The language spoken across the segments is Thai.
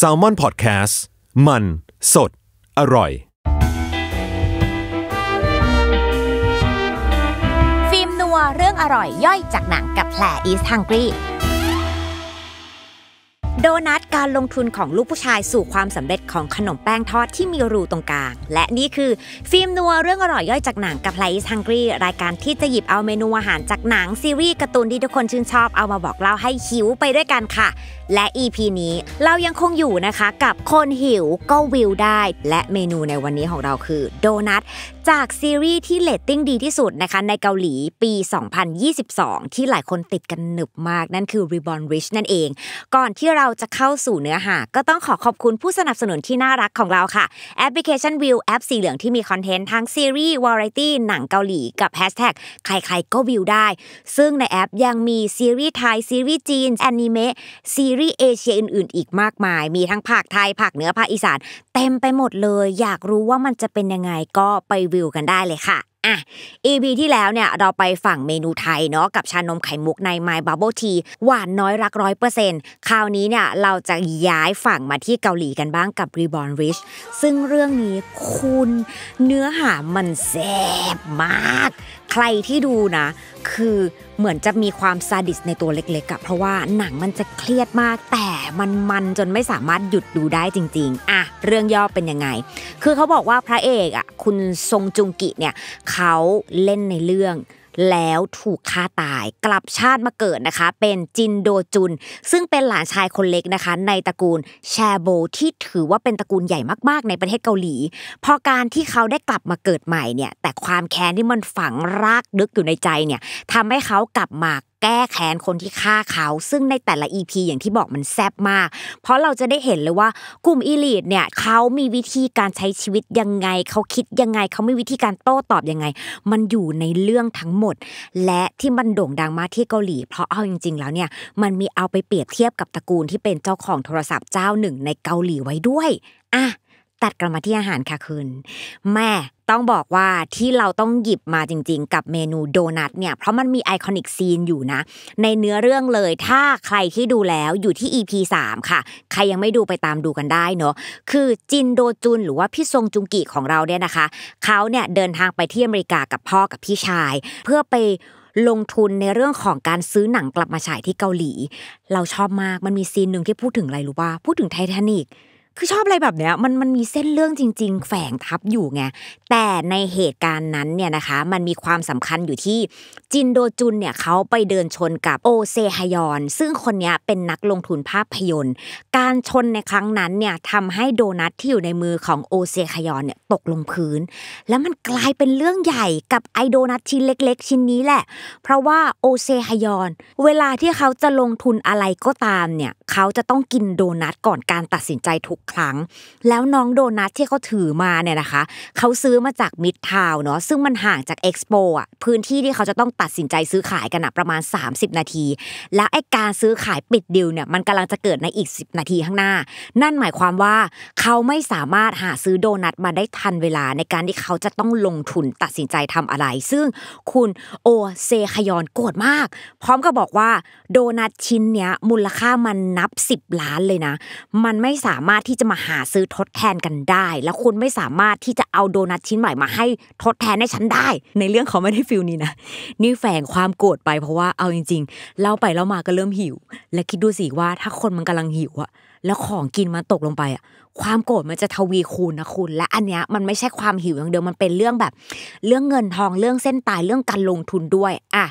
s a l ม o n PODCAST มัน สด อร่อย ฟิล์มนัวเรื่องอร่อยย่อยจากหนังกับแผลอีสฮังกี้โดนัทการลงทุนของลูกผู้ชายสู่ความสำเร็จของขนมแป้งทอดที่มีรูตรงกลาง และนี่คือ ฟิล์ม นัวเรื่องอร่อย ย่อยจากหนังกับไลซ์ฮังกี้รายการที่จะหยิบเอาเมนูอาหารจากหนังซีรีส์การ์ตูนที่ทุกคนชื่นชอบเอามาบอกเล่าให้หิวไปด้วยกันค่ะและ EP นี้เรายังคงอยู่นะคะกับคนหิวก็วิวได้ และเมนูในวันนี้ของเราคือโดนัทจากซีรีส์ที่เลตติ้งดีที่สุดนะคะในเกาหลีปี 2022 ที่หลายคนติดกันหนึบมากนั่นคือ Reborn Rich นั่นเอง ก่อนที่เราจะเข้าสู่เนื้อหา ก็ต้องขอขอบคุณผู้สนับสนุนที่น่ารักของเราค่ะแอปพลิเคชันวิวแอปสีเหลืองที่มีคอนเทนต์ทั้งซีรีส์วาไรตี้หนังเกาหลีกับแฮชแท็กใครๆก็วิวได้ ซึ่งในแอปยังมีซีรีส์ไทยซีรีส์จีนแอนิเมะซีรีส์เอเชียอื่นๆอีกมากมายมีทั้งภาคไทยภาคเหนือภาคอีสานเต็มไปหมดเลย อยากรู้ว่ามันจะเป็นยังไงก็ไปวิวกันได้เลยค่ะอ่ะ EP ที่แล้วเนี่ยเราไปฝั่งเมนูไทยเนาะกับชานมไข่มุกใน My Bubble Tea หวานน้อยรักร้อยเปอร์เซ็นต์คราวนี้เนี่ยเราจะย้ายฝั่งมาที่เกาหลีกันบ้างกับ Reborn Rich ซึ่งเรื่องนี้คุณเนื้อหามันแซ่บมากใครที่ดูนะ คือเหมือนจะมีความซาดิสในตัวเล็กๆอะเพราะว่าหนังมันจะเครียดมาก แต่มันมันจนไม่สามารถหยุดดูได้จริง ๆอะเรื่องย่อเป็นยังไง คือเขาบอกว่าพระเอกอะคุณทรงจุงกิเนี่ยเขาเล่นในเรื่องแล้วถูกฆ่าตายกลับชาติมาเกิดนะคะ เป็นจินโดจุน ซึ่งเป็นหลานชายคนเล็กนะคะ ในตระกูลแชโบที่ถือว่าเป็นตระกูลใหญ่มากๆในประเทศเกาหลีพอการที่เขาได้กลับมาเกิดใหม่เนี่ย แต่ความแค้นที่มันฝังรากลึกอยู่ในใจเนี่ยทำให้เขากลับมาแก้แค้นคนที่ฆ่าเขาซึ่งในแต่ละ EP อย่างที่บอกมันแซบมากเพราะเราจะได้เห็นเลยว่ากลุ่มอีลีทเนี่ยเขามีวิธีการใช้ชีวิตยังไงเขาคิดยังไงเขามีวิธีการโต้ตอบยังไง มันอยู่ในเรื่องทั้งหมด และที่มันโด่งดังมากที่เกาหลี เพราะเอาจริงๆแล้วเนี่ยมันมีเอาไปเปรียบเทียบกับตระกูลที่เป็นเจ้าของโทรศัพท์เจ้าหนึ่ง ในเกาหลีไว้ด้วยอ่ะัดกลับมาที่อาหารค่ะคุณแม่ต้องบอกว่าที่เราต้องหยิบมาจริง ๆกับเมนูโดนัทเนี่ยเพราะมันมีไอคอนิกซีนอยู่นะในเนื้อเรื่องเลยถ้าใครที่ดูแล้วอยู่ที่ EP 3ค่ะ ใครยังไม่ดูไปตามดูกันได้เนาะคือจินโดจุนหรือว่าพี่ทรงจุงกิของเราเนี่ยนะคะเขาเนี่ยเดินทางไปที่อเมริกากับพ่อกับพี่ชาย เพื่อไปลงทุนในเรื่องของการซื้อหนังกลับมาฉายที่เกาหลี เราชอบมากมันมีซีนหนึ่งที่พูดถึงอะไรรู้ป่ะพูดถึงไททานิกคือชอบอะไรแบบเนี้ยมันมันมีเส้นเรื่องจริงๆ แฝงทับอยู่ไงแต่ในเหตุการณ์นั้นเนี่ยนะคะมันมีความสำคัญอยู่ที่จินโดจุนเนี่ยเขาไปเดินชนกับโอเซฮยอนซึ่งคนนี้เป็นนักลงทุนภาพยนตร์การชนในครั้งนั้นเนี่ยทำให้โดนัทที่อยู่ในมือของโอเซฮยอนเนี่ยตกลงพื้น แล้วมันกลายเป็นเรื่องใหญ่กับไอโดนัทชิ้นเล็ก ๆ ชิ้นนี้แหละ เพราะว่าโอเซฮยอนเวลาที่เขาจะลงทุนอะไรก็ตามเนี่ยเขาจะต้องกินโดนัทก่อนการตัดสินใจทุกครั้งแล้วน้องโดนัทที่เขาถือมาเนี่ยนะคะเขาซื้อมาจากมิดทาวเนาะซึ่งมันห่างจากเอ็กซ์โปอ่ะพื้นที่ที่เขาจะต้องตัดสินใจซื้อขายกันอ่ะประมาณ 30 นาทีแล้วไอ้การซื้อขายปิดดิวเนี่ยมันกำลังจะเกิดในอีก10นาทีข้างหน้า นั่นหมายความว่าเขาไม่สามารถหาซื้อโดนัทมาได้ทันเวลาในการที่เขาจะต้องลงทุนตัดสินใจทำอะไร ซึ่งคุณโอเซคยอนโกรธมาก พร้อมกับบอกว่าโดนัทชิ้นเนี้ยมูลค่ามันนับ 10ล้านเลยนะ มันไม่สามารถที่ที่จะมาหาซื้อทดแทนกันได้ แล้วคุณไม่สามารถที่จะเอาโดนัทชิ้นใหม่มา ให้ทดแทนให้ฉันได้ ในเรื่องเขาไม่ได้ฟิลนี้นะ นี่แฝงความโกรธไปเพราะว่าเอาจริงๆ เล่าไปเล่ามาก็เริ่มหิว และคิดดูสิว่าถ้าคนมันกำลังหิวอะแล้วของกินมันตกลงไปอ่ะความโกรธมันจะทวีคูณนะคุณ และอันเนี้ยมันไม่ใช่ความหิวอย่างเดียวมันเป็นเรื่องแบบ เรื่องเงินทองเรื่องเส้นตายเรื่องการลงทุนด้วยอ่ะ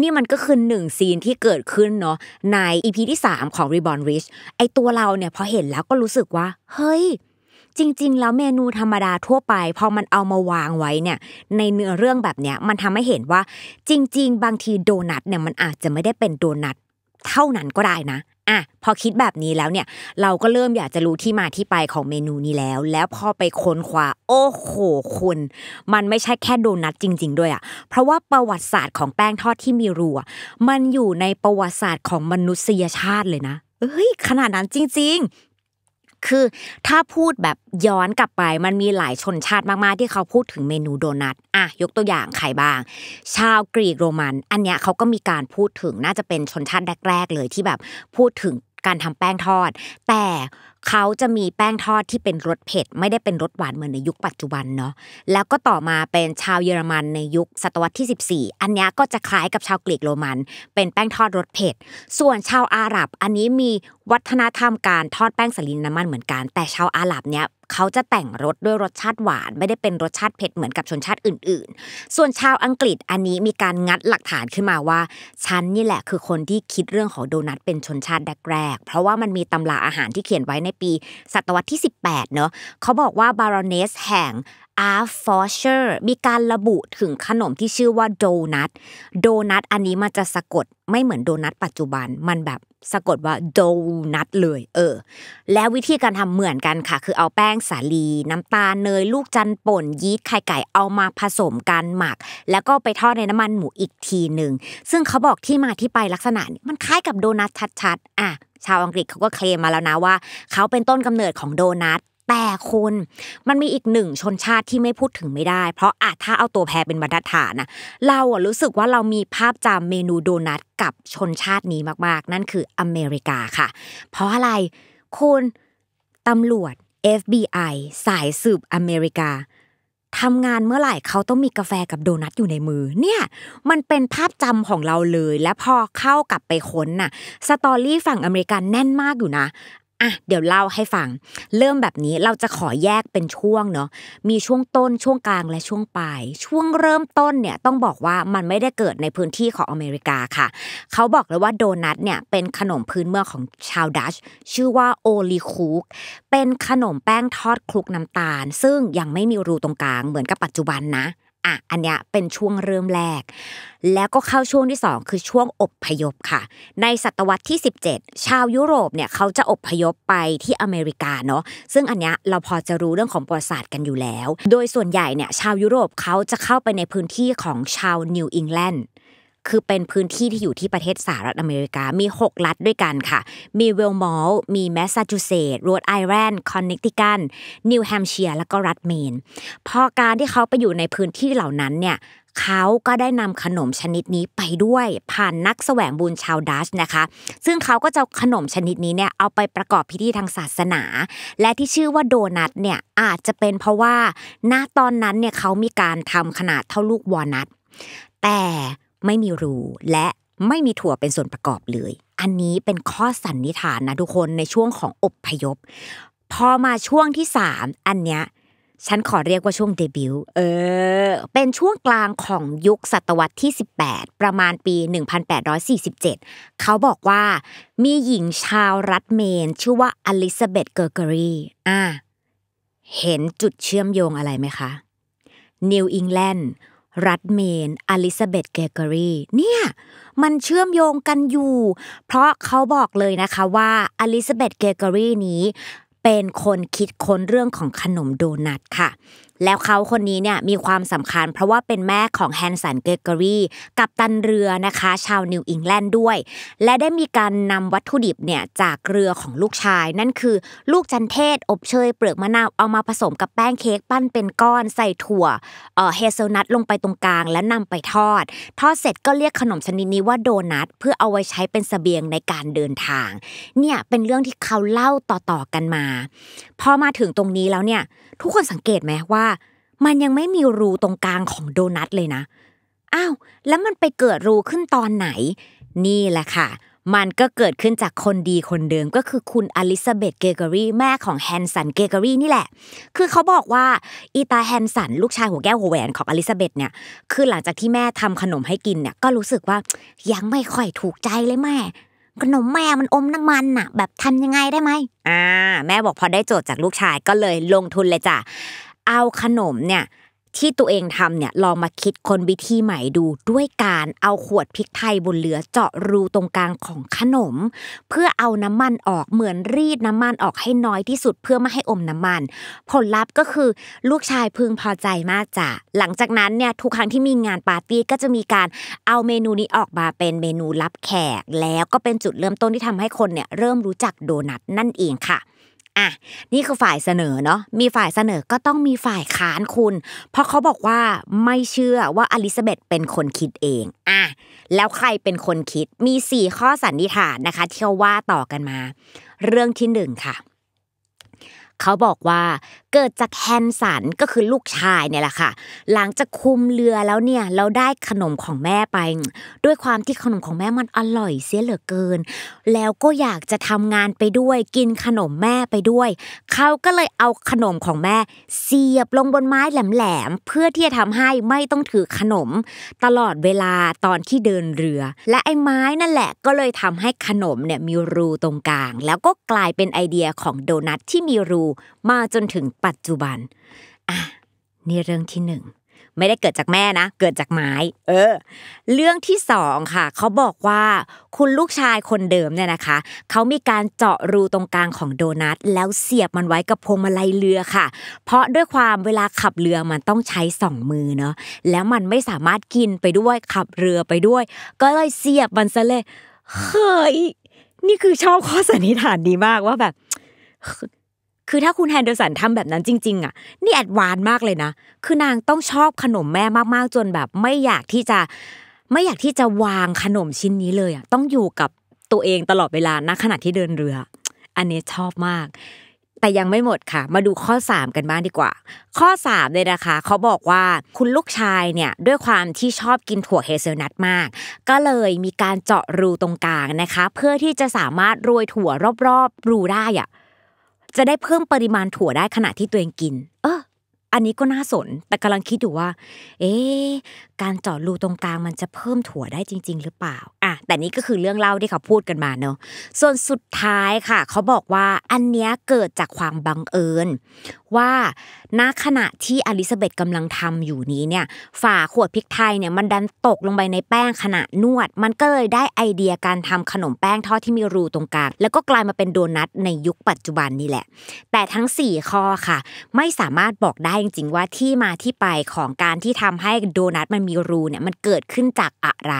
นี่มันก็คือหนึ่งซีนที่เกิดขึ้นเนาะในอีพีที่ 3 ของ Reborn Rich ไอตัวเราเนี่ยพอเห็นแล้วก็รู้สึกว่า เฮ้ย จริง ๆ แล้วเมนูธรรมดาทั่วไป พอมันเอามาวางไว้เนี่ย ในเนื้อเรื่องแบบเนี้ยมันทำให้เห็นว่าจริงๆบางทีโดนัทเนี่ยมันอาจจะไม่ได้เป็นโดนัทเท่านั้นก็ได้นะ่ะพอคิดแบบนี้แล้วเนี่ย เราก็เริ่มอยากจะรู้ที่มาที่ไปของเมนูนี้แล้ว แล้วพอไปค้นคว้าโอ้โห คุณ มันไม่ใช่แค่โดนัทจริง ๆด้วยอ่ะเพราะว่าประวัติศาสตร์ของแป้งทอดที่มีรู่มันอยู่ในประวัติศาสตร์ของมนุษยชาติเลยนะเฮ้ย ขนาดนั้นจริงๆคือถ้าพูดแบบย้อนกลับไปมันมีหลายชนชาติมากๆที่เขาพูดถึงเมนูโดนัทอ่ะยกตัวอย่างใครบ้าง ชาวกรีกโรมันอันเนี้ยเขาก็มีการพูดถึงน่าจะเป็นชนชาติแรกๆ เลยที่แบบพูดถึงการทำแป้งทอด แต่เขาจะมีแป้งทอดที่เป็นรสเผ็ดไม่ได้เป็นรสหวานเหมือนในยุคปัจจุบันเนาะแล้วก็ต่อมาเป็นชาวเยอรมันในยุคศตวรรษที่14อันนี้ก็จะคล้ายกับชาวกรีกโรมัน เป็นแป้งทอดรสเผ็ดส่วนชาวอาหรับ อันนี้มีวัฒนธรรมการทอดแป้งสลินน้ำมันเหมือนกัน แต่ชาวอาหรับเนี่ยเขาจะแต่งรสด้วยรสชาติหวานไม่ได้เป็นรสชาติเผ็ดเหมือนกับชนชาติอื่นๆ ส่วนชาวอังกฤษอันนี้มีการงัดหลักฐานขึ้นมาว่าฉันนี่แหละคือคนที่คิดเรื่องของโดนัทเป็นชนชาติแรกๆเพราะว่ามันมีตำราอาหารที่เขียนไว้ในในปีศตวรรษที่ 18 เนอะเขาบอกว่าบารอนเนสแห่งอาร์ฟอร์เชอร์มีการระบุถึงขนมที่ชื่อว่าโดนัทโดนัทอันนี้มันจะสะกดไม่เหมือนโดนัทปัจจุบันมันแบบสะกดว่าโดนัทเลย เออ แล้ววิธีการทำเหมือนกันค่ะ คือเอาแป้งสาลี น้ำตาลเนยลูกจันป่นยีสต์ไข่ไก่เอามาผสมกันหมัก แล้วก็ไปทอดในน้ำมันหมูอีกทีหนึ่งซึ่งเขาบอกที่มาที่ไปลักษณะมันคล้ายกับโดนัทชัดๆอ่ะชาวอังกฤษเขาก็เคลมมาแล้วนะว่าเขาเป็นต้นกำเนิดของโดนัท แต่คุณ มันมีอีกหนึ่งชนชาติที่ไม่พูดถึงไม่ได้ เพราะอาจถ้าเอาตัวแพรเป็นบรรทัดฐานนะเราอะรู้สึกว่าเรามีภาพจำเมนูโดนัท กับชนชาตินี้มากๆ นั่นคืออเมริกาค่ะ เพราะอะไรคุณตำรวจ FBI สายสืบอเมริกาทำงานเมื่อไหร่เขาต้องมีกาแฟกับโดนัทอยู่ในมือเนี่ย มันเป็นภาพจำของเราเลย และพอเข้ากลับไปค้นน่ะ สตอรี่ฝั่งอเมริกันแน่นมากอยู่นะอ่ะเดี๋ยวเล่าให้ฟัง เริ่มแบบนี้เราจะขอแยกเป็นช่วงเนาะมีช่วงต้น ช่วงกลางและช่วงปลายช่วงเริ่มต้นเนี่ยต้องบอกว่ามันไม่ได้เกิดในพื้นที่ของอเมริกาค่ะ เขาบอกเลยว่าโดนัทเนี่ยเป็นขนมพื้นเมืองของชาวดัชชื่อว่าโอลีคุกเป็นขนมแป้งทอดคลุกน้ำตาล ซึ่งยังไม่มีรูตรงกลางเหมือนกับปัจจุบันนะอ่ะ อันเนี้ยเป็นช่วงเริ่มแรก แล้วก็เข้าช่วงที่ 2 คือช่วงอบพยพค่ะ ในศตวรรษที่ 17 ชาวยุโรปเนี่ยเขาจะอบพยพไปที่อเมริกาเนาะ ซึ่งอันเนี้ยเราพอจะรู้เรื่องของประวัติศาสตร์กันอยู่แล้ว โดยส่วนใหญ่เนี่ยชาวยุโรปเขาจะเข้าไปในพื้นที่ของชาวนิวอิงแลนด์คือเป็นพื้นที่ที่อยู่ที่ประเทศสหรัฐอเมริกามี 6 รัฐด้วยกันค่ะ มีเวลมอลมีแมสซาชูเซตส์โรดไอแลนด์คอนเนตติคันนิวแฮมป์เชียร์แล้วก็รัฐเมน พอการที่เขาไปอยู่ในพื้นที่เหล่านั้นเนี่ยเขาก็ได้นำขนมชนิดนี้ไปด้วยผ่านนักแสวงบุญชาวดัชนะคะซึ่งเขาก็จะขนมชนิดนี้เนี่ยเอาไปประกอบพิธีทางศาสนาและที่ชื่อว่าโดนัทเนี่ยอาจจะเป็นเพราะว่าณตอนนั้นเนี่ยเขามีการทำขนาดเท่าลูกวอนัทแต่ไม่มีรูและไม่มีถั่วเป็นส่วนประกอบเลย อันนี้เป็นข้อสันนิษฐานนะทุกคนในช่วงของอบพยพ พอมาช่วงที่3อันเนี้ยฉันขอเรียกว่าช่วงเดบิวต์เออ เป็นช่วงกลางของยุคศตวรรษที่ 18 ประมาณปี 1847 เขาบอกว่ามีหญิงชาวรัฐเมน ชื่อว่าอลิซาเบธเกอร์เกอรีอ่าเห็นจุดเชื่อมโยงอะไรไหมคะนิวอิงแลนด์รัฐเมน อลิซาเบธเกเกอรีเนี่ย มันเชื่อมโยงกันอยู่ เพราะเขาบอกเลยนะคะว่า อลิซาเบธเกเกอรีนี้ เป็นคนคิดค้นเรื่องของขนมโดนัทค่ะแล้วเขาคนนี้เนี่ยมีความสำคัญ เพราะว่าเป็นแม่ของแฮนสันเกเกอรี่กับตันเรือนะคะชาวนิวอิงแลนด์ด้วยและได้มีการนำวัตถุดิบเนี่ยจากเรือของลูกชาย นั่นคือ ลูกจันเทศอบเชยเปลือกมะนาวเอามาผสมกับแป้งเค้กปั้นเป็นก้อนใส่ถั่วเฮเซลนัทลงไปตรงกลาง แล้วนำไปทอด ทอดเสร็จก็เรียกขนมชนิดนี้ว่าโดนัทเพื่อเอาไว้ใช้เป็นสเสบียงในการเดินทางเนี่ยเป็นเรื่องที่เขาเล่าต่อๆกันมาพอมาถึงตรงนี้แล้วเนี่ยทุกคนสังเกตไหมว่ามันยังไม่มีรูตรงกลางของโดนัทเลยนะ อ้าว แล้วมันไปเกิดรูขึ้นตอนไหน นี่แหละค่ะ มันก็เกิดขึ้นจากคนดีคนเดิมก็คือคุณอลิซาเบธเกเกอรี่แม่ของแฮนสันเกเกอรี่นี่แหละ คือเขาบอกว่าอีตาแฮนสัน ลูกชายหัวแก้วหัวแหวนของอลิซาเบธเนี่ย คือหลังจากที่แม่ทำขนมให้กินเนี่ย ก็รู้สึกว่า ยังไม่ค่อยถูกใจเลยแม่ ขนมแม่มันอมน้ำมันอะแบบทำยังไงได้ไหม อ่า แม่บอกพอได้โจทย์จากลูกชายก็เลยลงทุนเลยจ้ะเอาขนมเนี่ยที่ตัวเองทำเนี่ยลองมาคิดคนวิธีใหม่ดูด้วยการเอาขวดพริกไทยบนเหลือเจาะรูตรงกลางของขนม เพื่อเอาน้ำมันออกเหมือนรีดน้ำมันออกให้น้อยที่สุดเพื่อไม่ให้อมน้ำมัน ผลลัพธ์ก็คือลูกชายพึงพอใจมากจ้ะหลังจากนั้นเนี่ยทุกครั้งที่มีงานปาร์ตี้ก็จะมีการเอาเมนูนี้ออกมาเป็นเมนูรับแขกแล้วก็เป็นจุดเริ่มต้นที่ทำให้คนเนี่ยเริ่มรู้จักโดนัทนั่นเองค่ะอ่ะนี่คือฝ่ายเสนอเนาะมีฝ่ายเสนอ ก็ต้องมีฝ่ายค้านคุณ เพราะเขาบอกว่าไม่เชื่อว่าอลิซาเบธเป็นคนคิดเองอ่ะแล้วใครเป็นคนคิดมี 4 ข้อสันนิษฐานนะคะที่เขาว่าต่อกันมา เรื่องที่1ค่ะเขาบอกว่าเกิดจากแฮนสันก็คือลูกชายเนี่ยแหละค่ะหลังจากคุมเรือแล้วเนี่ยเราได้ขนมของแม่ไป ด้วยความที่ขนมของแม่มันอร่อยเสียเหลือเกิน แล้วก็อยากจะทำงานไปด้วยกินขนมแม่ไปด้วย เขาก็เลยเอาขนมของแม่เสียบลงบนไม้แหลมๆเพื่อที่จะทำให้ไม่ต้องถือขนมตลอดเวลาตอนที่เดินเรือ และไอ้ไม้นั่นแหละ ก็เลยทำให้ขนมเนี่ยมีรูตรงกลางแล้วก็กลายเป็นไอเดียของโดนัทที่มีรูมาจนถึงปัจจุบัน อ่ะนี่เรื่องที่หนึ่งไม่ได้เกิดจากแม่นะ เกิดจากไม้ เออ เรื่องที่สองค่ะเขาบอกว่าคุณลูกชายคนเดิมเนี่ยนะคะ เขามีการเจาะรูตรงกลางของโดนัทแล้วเสียบมันไว้กับพวงมาลัยเรือค่ะ เพราะด้วยความเวลาขับเรือมันต้องใช้สองมือเนาะ แล้วมันไม่สามารถกินไปด้วยขับเรือไปด้วย ก็เลยเสียบมันซะเลย เฮ้ย นี่คือชอบข้อสันนิษฐานดีมากว่าแบบคือถ้าคุณแฮนเดอร์สันทำแบบนั้นจริงๆอ่ะนี่แอดวานมากเลยนะคือนางต้องชอบขนมแม่มากๆจนแบบไม่อยากที่จะไม่อยากที่จะวางขนมชิ้นนี้เลยอ่ะต้องอยู่กับตัวเองตลอดเวลาณขณะที่เดินเรือ อันนี้ชอบมาก แต่ยังไม่หมดค่ะ มาดูข้อ 3 กันบ้างดีกว่า ข้อ3เลยนะคะเขาบอกว่าคุณลูกชายเนี่ย ด้วยความที่ชอบกินถั่วเฮเซลนัทมาก ก็เลยมีการเจาะรูตรงกลางนะคะ เพื่อที่จะสามารถโรยถั่วรอบๆ รูได้อะจะได้เพิ่มปริมาณถั่วได้ขณะที่ตัวเองกิน เอออันนี้ก็น่าสน แต่กำลังคิดอยู่ว่า เอ๊การเจาะรูตรงกลางมันจะเพิ่มถั่วได้จริง ๆ หรือเปล่าอ่ะแต่นี้ก็คือเรื่องเล่าที่เขาพูดกันมาเนอะส่วนสุดท้ายค่ะ เขาบอกว่าอันเนี้ยเกิดจากความบังเอิญว่าณขณะที่อลิซาเบธกำลังทำอยู่นี้เนี่ยฝาขวดพริกไทยเนี่ยมันดันตกลงไปในแป้งขณะนวด มันก็เลยได้ไอเดียการทำขนมแป้งทอดที่มีรูตรงกลางแล้วก็กลายมาเป็นโดนัทในยุคปัจจุบันนี่แหละ แต่ทั้ง4ข้อค่ะไม่สามารถบอกได้จริงๆว่าที่มาที่ไปของการที่ทำให้โดนัทมันมีรูเนี่ยมันเกิดขึ้นจากอะไร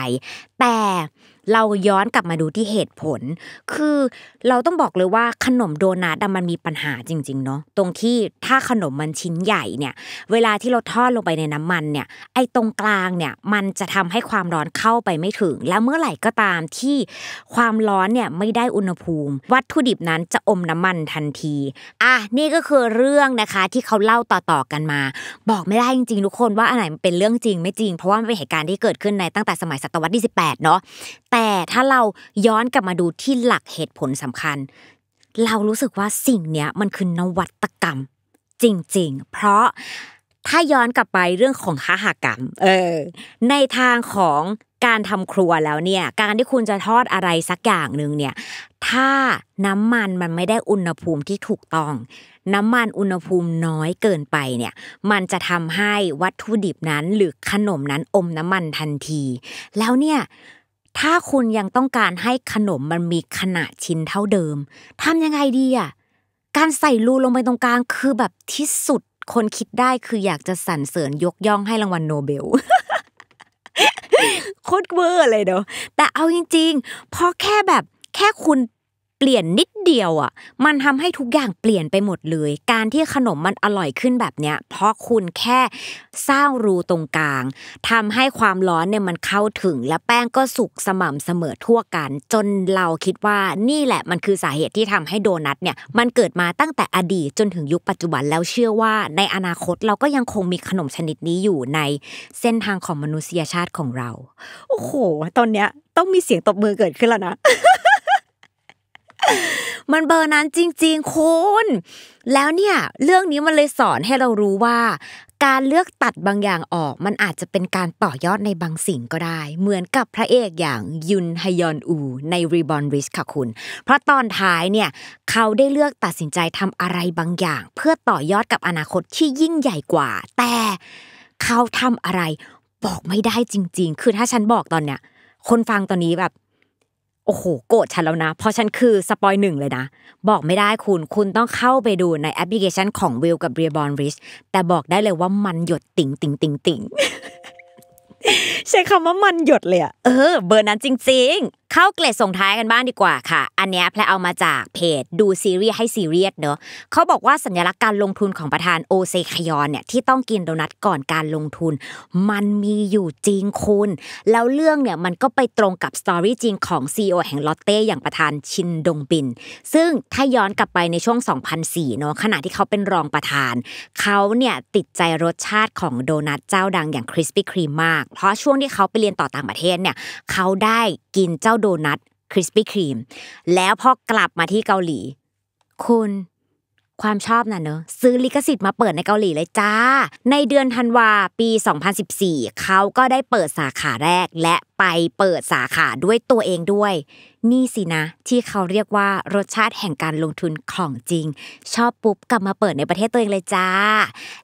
แต่เราย้อนกลับมาดูที่เหตุผล คือเราต้องบอกเลยว่าขนมโดนัทมันมีปัญหาจริง ๆเนาะตรงที่ถ้าขนมมันชิ้นใหญ่เนี่ย เวลาที่เราทอดลงไปในน้ำมันเนี่ย ไอ้ตรงกลางเนี่ยมันจะทำให้ความร้อนเข้าไปไม่ถึง แล้วเมื่อไหร่ก็ตามที่ความร้อนเนี่ยไม่ได้อุณหภูมิ วัตถุดิบนั้นจะอมน้ำมันทันทีอ่ะนี่ก็คือเรื่องนะคะที่เขาเล่าต่อๆกันมา บอกไม่ได้จริงๆทุกคนว่าอันไหนเป็นเรื่องจริงไม่จริงเพราะว่ามันเป็นเหตุการณ์ที่เกิดขึ้นในตั้งแต่สมัยศตวรรษที่18เนาะแต่ถ้าเราย้อนกลับมาดูที่หลักเหตุผลสำคัญ เรารู้สึกว่าสิ่งเนี้ยมันคือนวัตกรรมจริงๆ เพราะถ้าย้อนกลับไปเรื่องของ้าหากรรมเออในทางของการทำครัวแล้วเนี่ย การที่คุณจะทอดอะไรสักอย่างหนึ่งเนี่ยถ้าน้ำมันมันไม่ได้อุณหภูมิที่ถูกต้อง น้ำมันอุณหภูมิน้อยเกินไปเนี่ยมันจะทำให้วัตถุดิบนั้น หรือขนมนั้นอมน้ำมันทันที แล้วเนี่ยถ้าคุณยังต้องการให้ขนมมันมีขนาดชิ้นเท่าเดิมทำยังไงดีอ่ะการใส่รูลงไปตรงกลาง คือแบบที่สุด คนคิดได้คืออยากจะสรรเสริญยกย่องให้รางวัลโนเบลโคตรเวอร์เลยเนาะแต่เอาจริง ๆพอแค่แบบแค่คุณเปลี่ยนนิดเดียวอ่ะมันทำให้ทุกอย่างเปลี่ยนไปหมดเลย การที่ขนมมันอร่อยขึ้นแบบเนี้ยเพราะคุณแค่สร้างรูตรงกลาง ทำให้ความร้อนเนี่ยมันเข้าถึงและแป้งก็สุกสม่ำเสมอทั่วกัน จนเราคิดว่านี่แหละ มันคือสาเหตุที่ทำให้โดนัทเนี่ย มันเกิดมาตั้งแต่อดีตจนถึงยุคปัจจุบันแล้วเชื่อว่า ในอนาคตเราก็ยังคงมีขนมชนิดนี้อยู่ใน เส้นทางของมนุษยชาติของเราโอ้โห ตอนเนี้ยต้องมีเสียงตบมือเกิดขึ้นแล้วนะมันเบอร์นั้นจริง ๆคุณแล้วเนี่ยเรื่องนี้มันเลยสอนให้เรารู้ว่า การเลือกตัดบางอย่างออก มันอาจจะเป็นการต่อยอดในบางสิ่งก็ได้เหมือนกับพระเอกอย่างยุนฮยอนอู ใน Reborn r i s ค่ะคุณ เพราะตอนท้ายเนี่ยเขาได้เลือกตัดสินใจทำอะไรบางอย่าง เพื่อต่อยอดกับอนาคตที่ยิ่งใหญ่กว่า แต่เขาทำอะไรบอกไม่ได้จริง ๆ คือถ้าฉันบอกตอนเนี้ย คนฟังตอนนี้แบบโอ้โหโกรธฉันแล้วนะ เพราะฉันคือสปอยหนึ่งเลยนะบอกไม่ได้คุณคุณต้องเข้าไปดูในแอปพลิเคชันของวิลกับเรียบอนริชแต่บอกได้เลยว่ามันหยดติ่งติ่งติ่งติ่งใช้คำว่ามันหยดเลยอะเออเบอร์นั้นจริง ๆเข้าเกล็ดส่งท้ายกันบ้างดีกว่าค่ะ อันนี้แพลเอามาจากเพจดูซีรีส์ให้ซีเรียสเนอะเขาบอกว่าสัญลักษณ์การลงทุนของประธานโอเซคยอนเนี่ยที่ต้องกินโดนัทก่อนการลงทุนมันมีอยู่จริงคุณแล้วเรื่องเนี่ยมันก็ไปตรงกับสตอรี่จริงของซีอแห่งลอตเต้อย่างประธานชินดงบิน ซึ่งถ้าย้อนกลับไปในช่วง 2004เนาะขณะที่เขาเป็นรองประธาน เขาเนี่ยติดใจรสชาติของโดนัทเจ้าดังอย่างคริสปี้ครีมมากเพราะช่วงที่เขาไปเรียนต่อต่างประเทศเนี่ยเขาได้กินเจ้าโดนัทคริสปี้ครีมแล้วพอกลับมาที่เกาหลีคุณความชอบน่ะเนอะซื้อลิขสิทธิ์มาเปิดในเกาหลีเลยจ้า ในเดือนธันวาปี 2014เขาก็ได้เปิดสาขาแรกและไปเปิดสาขาด้วยตัวเองด้วย นี่สินะที่เขาเรียกว่ารสชาติแห่งการลงทุนของจริง ชอบปุ๊บกลับมาเปิดในประเทศตัวเองเลยจ้า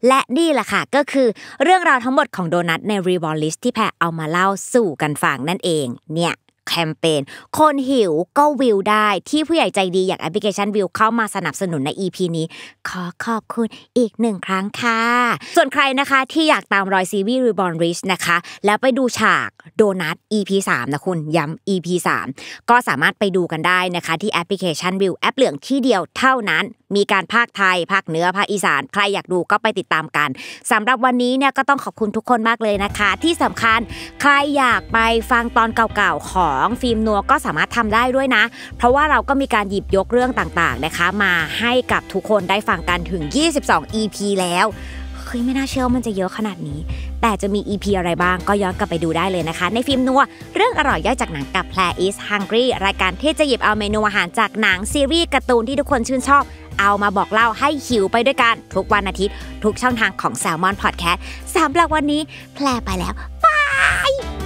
และนี่แหละค่ะก็คือเรื่องราวทั้งหมดของโดนัทในรีวอลลิสที่แพรเอามาเล่าสู่กันฟังนั่นเอง เนี่ยแคมเปญคนหิวก็วิวได้ ที่ผู้ใหญ่ใจดีอย่างแอปพลิเคชันวิวเข้ามาสนับสนุนใน EP นี้ขอขอบคุณอีกหนึ่งครั้งค่ะส่วนใครนะคะที่อยากตามรอยซีวีรีบอนริชนะคะแล้วไปดูฉากโดนัท EP 3นะคุณย้ำ EP 3ก็สามารถไปดูกันได้นะคะ ที่แอปพลิเคชันวิวแอปเหลืองที่เดียวเท่านั้น มีการภาคไทยภาคเหนือภาคอีสาน ใครอยากดูก็ไปติดตามกันสำหรับวันนี้เนี่ยก็ต้องขอบคุณทุกคนมากเลยนะคะ ที่สำคัญใครอยากไปฟังตอนเก่าๆขอ2ฟิล์มนัวก็สามารถทำได้ด้วยนะ เพราะว่าเราก็มีการหยิบยกเรื่องต่าง ๆ นะคะ มาให้กับทุกคนได้ฟังกันถึง 22 EP แล้วเฮ้ยไม่น่าเชื่อมันจะเยอะขนาดนี้ แต่จะมี EP อะไรบ้างก็ย้อนกลับไปดูได้เลยนะคะ ในฟิล์มนัวเรื่องอร่อยย่อยจากหนังกับแพร is hungry รายการที่จะหยิบเอาเมนูอาหารจากหนังซีรีส์การ์ตูนที่ทุกคนชื่นชอบ เอามาบอกเล่าให้หิวไปด้วยกันทุกวันอาทิตย์ ทุกช่องทางของ s ซ l m o n Podcast สำหรับวันนี้แพรไปแล้วบาย